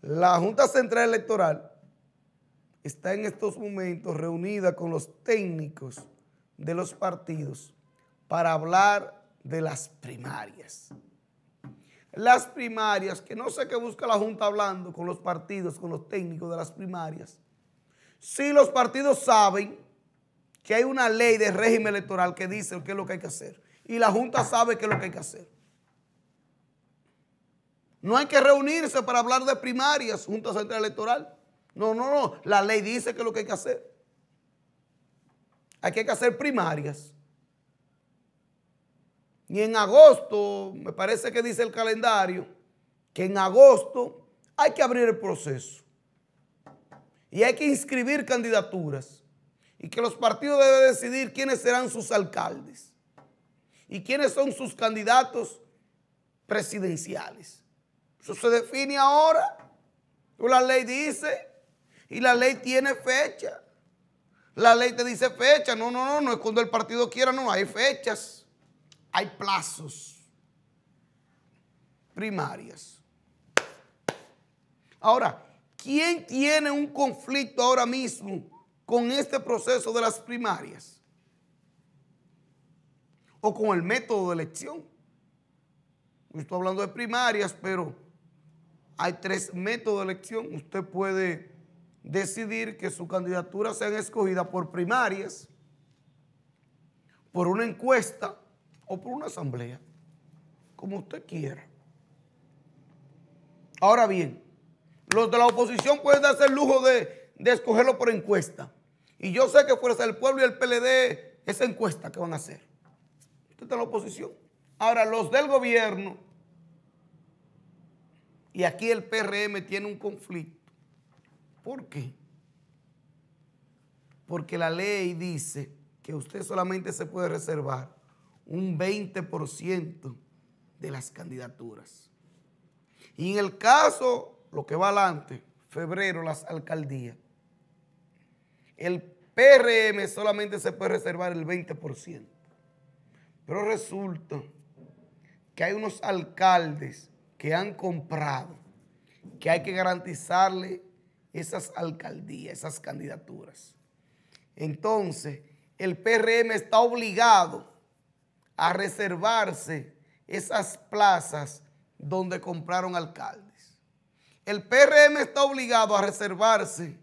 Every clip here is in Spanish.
La Junta Central Electoral está en estos momentos reunida con los técnicos de los partidos para hablar de las primarias. Las primarias, que no sé qué busca la Junta hablando con los partidos, con los técnicos de las primarias. Si los partidos saben que hay una ley de régimen electoral que dice qué es lo que hay que hacer, y la Junta sabe qué es lo que hay que hacer. No hay que reunirse para hablar de primarias, Junta Central Electoral. No, no, no. La ley dice que es lo que hay que hacer. hay que hacer primarias. Y en agosto, me parece que dice el calendario, que en agosto hay que abrir el proceso. Y hay que inscribir candidaturas. Y que los partidos deben decidir quiénes serán sus alcaldes. Y quiénes son sus candidatos presidenciales. Eso se define ahora. La ley dice y la ley tiene fecha. La ley te dice fecha. No, no, no, no es cuando el partido quiera, no. Hay fechas, hay plazos primarias. Ahora, ¿quién tiene un conflicto ahora mismo con este proceso de las primarias? ¿O con el método de elección? Estoy hablando de primarias, pero hay tres métodos de elección. Usted puede decidir que su candidatura sea escogida por primarias, por una encuesta o por una asamblea, como usted quiera. Ahora bien, los de la oposición pueden hacer el lujo de, de escogerlo por encuesta. Y yo sé que Fuerza del Pueblo y el PLD, esa encuesta que van a hacer. Usted está en la oposición. Ahora, los del gobierno y aquí el PRM tiene un conflicto. ¿Por qué? Porque la ley dice que usted solamente se puede reservar un 20% de las candidaturas. Y en el caso, lo que va adelante, febrero, las alcaldías, el PRM solamente se puede reservar el 20%. Pero resulta que hay unos alcaldes que han comprado, que hay que garantizarle esas alcaldías, esas candidaturas. Entonces, el PRM está obligado a reservarse esas plazas donde compraron alcaldes. El PRM está obligado a reservarse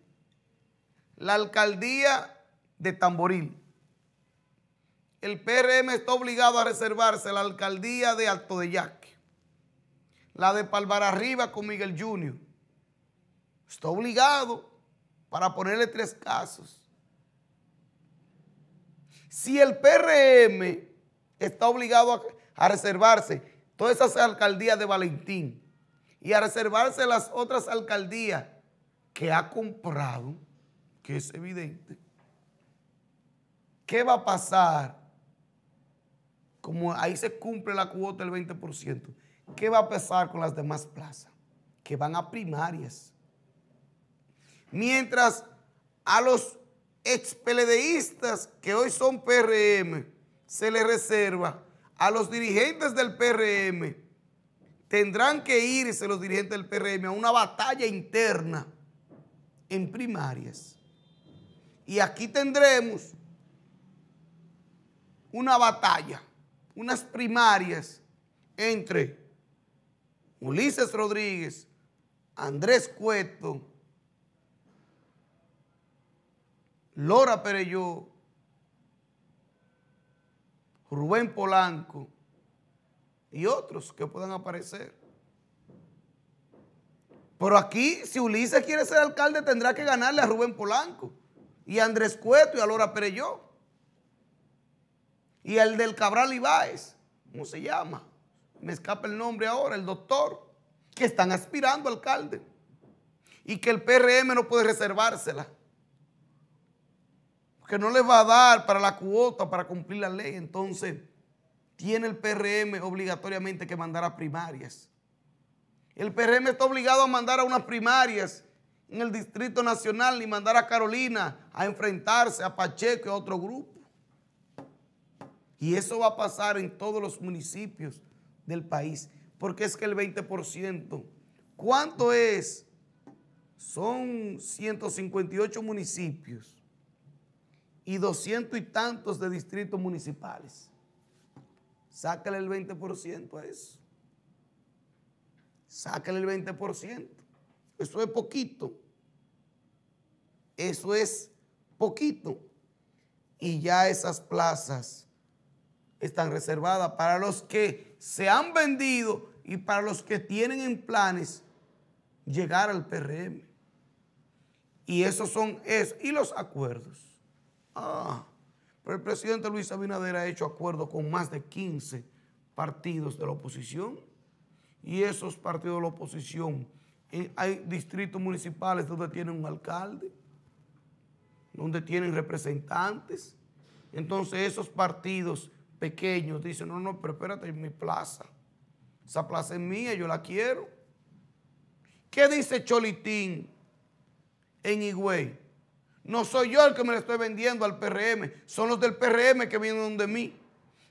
la alcaldía de Tamboril. El PRM está obligado a reservarse la alcaldía de Alto de Yaque la de Palmar Arriba con Miguel Junior. Está obligado para ponerle tres casos. Si el PRM está obligado a, a reservarse todas esas alcaldías de Valentín y a reservarse las otras alcaldías que ha comprado, que es evidente, ¿qué va a pasar? Como ahí se cumple la cuota del 20%. ¿Qué va a pasar con las demás plazas? Que van a primarias. Mientras a los expeledeístas que hoy son PRM, se les reserva a los dirigentes del PRM, tendrán que irse los dirigentes del PRM a una batalla interna en primarias. Y aquí tendremos una batalla, unas primarias entre Ulises Rodríguez, Andrés Cueto, Lora Pereyó, Rubén Polanco y otros que puedan aparecer. Pero aquí, si Ulises quiere ser alcalde, tendrá que ganarle a Rubén Polanco y a Andrés Cueto y a Lora Pereyó y el del Cabral Ibáez, ¿cómo se llama? me escapa el nombre ahora, el doctor, que están aspirando alcalde y que el PRM no puede reservársela. Porque no les va a dar para la cuota, para cumplir la ley. Entonces, tiene el PRM obligatoriamente que mandar a primarias. El PRM está obligado a mandar a unas primarias en el Distrito Nacional y mandar a Carolina a enfrentarse a Pacheco y a otro grupo. Y eso va a pasar en todos los municipios del país. Porque es que el 20%, ¿cuánto es? Son 158 municipios y 200 y tantos de distritos municipales. Sácale el 20% a eso. Sácale el 20%. Eso es poquito. Eso es poquito. Y ya esas plazas están reservadas para los que se han vendido y para los que tienen en planes llegar al PRM. Y esos son eso. Y los acuerdos. Ah, pero el presidente Luis Abinader ha hecho acuerdos con más de 15 partidos de la oposición. Y esos partidos de la oposición, eh, hay distritos municipales donde tienen un alcalde, donde tienen representantes. Entonces esos partidos pequeños dicen, no, no, pero espérate, mi plaza. Esa plaza es mía, yo la quiero. ¿Qué dice Cholitín en Higüey? No soy yo el que me la estoy vendiendo al PRM, son los del PRM que vienen donde mí.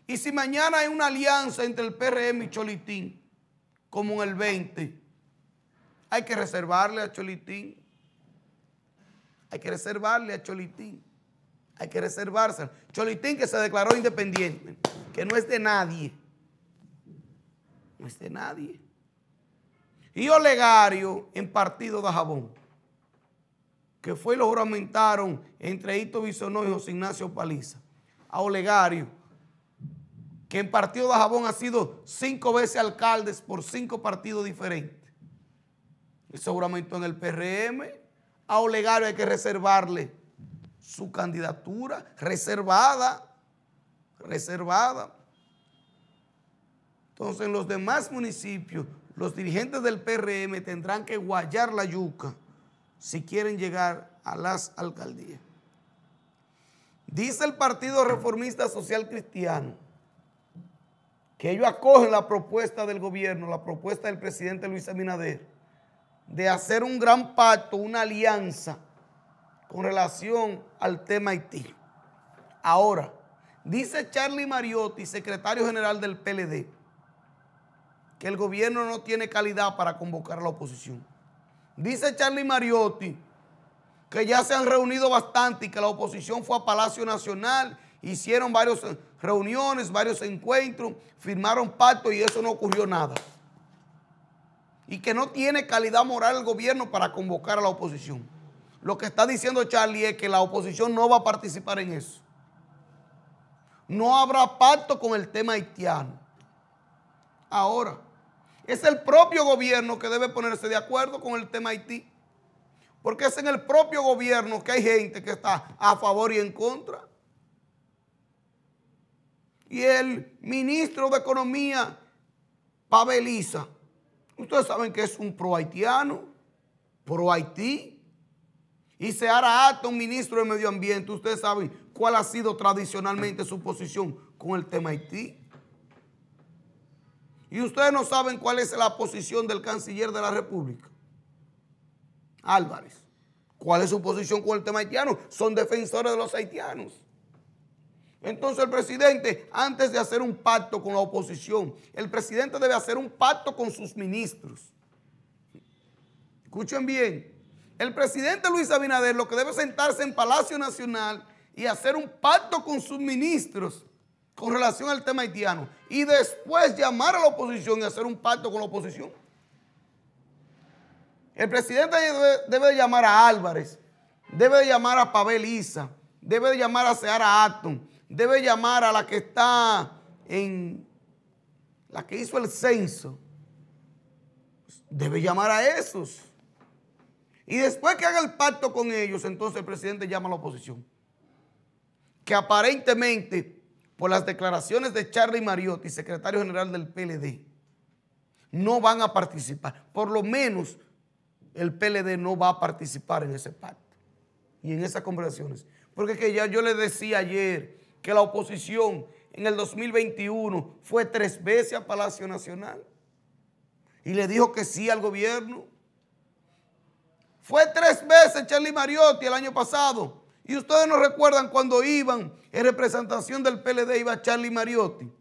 Y si mañana hay una alianza entre el PRM y Cholitín, como en el 20, hay que reservarle a Cholitín. Hay que reservarle a Cholitín. Hay que reservarse, Cholitín que se declaró independiente, que no es de nadie. No es de nadie. Y Olegario en partido de Jabón, que fue y lo juramentaron entre Hito Bisonó y José Ignacio Paliza. A Olegario, que en partido de Jabón ha sido cinco veces alcaldes por cinco partidos diferentes. El seguramente en el PRM. A Olegario hay que reservarle su candidatura reservada, reservada. Entonces, en los demás municipios, los dirigentes del PRM tendrán que guayar la yuca si quieren llegar a las alcaldías. Dice el Partido Reformista Social Cristiano que ellos acogen la propuesta del gobierno, la propuesta del presidente Luis Abinader, de hacer un gran pacto, una alianza con relación al tema Haití. Ahora, dice Charlie Mariotti, secretario general del PLD, que el gobierno no tiene calidad para convocar a la oposición. Dice Charlie Mariotti que ya se han reunido bastante y que la oposición fue a Palacio Nacional, hicieron varias eh, reuniones, varios encuentros, firmaron pactos y eso no ocurrió nada. Y que no tiene calidad moral el gobierno para convocar a la oposición. Lo que está diciendo Charlie es que la oposición no va a participar en eso. No habrá pacto con el tema haitiano. Ahora, es el propio gobierno que debe ponerse de acuerdo con el tema Haití. Porque es en el propio gobierno que hay gente que está a favor y en contra. Y el ministro de Economía, Paveliza, ustedes saben que es un pro haitiano, pro Haití y se hará acto un ministro de medio ambiente, ustedes saben cuál ha sido tradicionalmente su posición con el tema Haití. Y ustedes no saben cuál es la posición del canciller de la República, Álvarez. ¿Cuál es su posición con el tema haitiano? Son defensores de los haitianos. Entonces el presidente, antes de hacer un pacto con la oposición, el presidente debe hacer un pacto con sus ministros. Escuchen bien, el presidente Luis Abinader lo que debe sentarse en Palacio Nacional y hacer un pacto con sus ministros con relación al tema haitiano y después llamar a la oposición y hacer un pacto con la oposición. El presidente debe, llamar a Álvarez, debe llamar a Pavel Isa, debe llamar a Seara Acton, debe llamar a la que está en la que hizo el censo, debe llamar a esos. Y después que haga el pacto con ellos, entonces el presidente llama a la oposición. Que aparentemente, por las declaraciones de Charlie Mariotti, secretario general del PLD, no van a participar. Por lo menos el PLD no va a participar en ese pacto y en esas conversaciones. Porque que ya yo le decía ayer que la oposición en el 2021 fue tres veces a Palacio Nacional y le dijo que sí al gobierno fue tres veces Charlie Mariotti el año pasado. Y ustedes no recuerdan cuando iban en representación del PLD, iba Charlie Mariotti.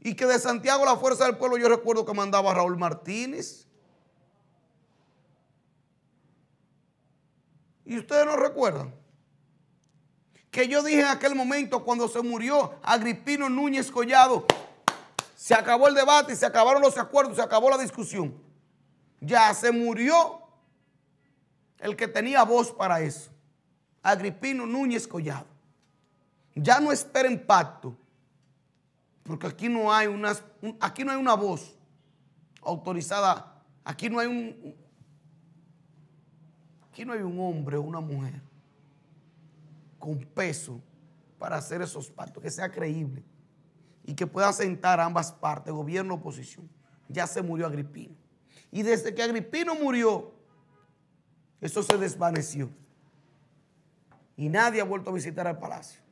Y que de Santiago la Fuerza del Pueblo yo recuerdo que mandaba Raúl Martínez. Y ustedes no recuerdan que yo dije en aquel momento cuando se murió Agripino Núñez Collado, se acabó el debate, se acabaron los acuerdos, se acabó la discusión. Ya se murió el que tenía voz para eso, Agripino Núñez Collado. Ya no esperen pacto, porque aquí no hay, unas, aquí no hay una voz autorizada, aquí no hay un... Aquí no hay un hombre o una mujer con peso para hacer esos pactos, que sea creíble y que pueda sentar ambas partes, gobierno, oposición. Ya se murió Agripino. Y desde que Agripino murió, eso se desvaneció. Y nadie ha vuelto a visitar el palacio.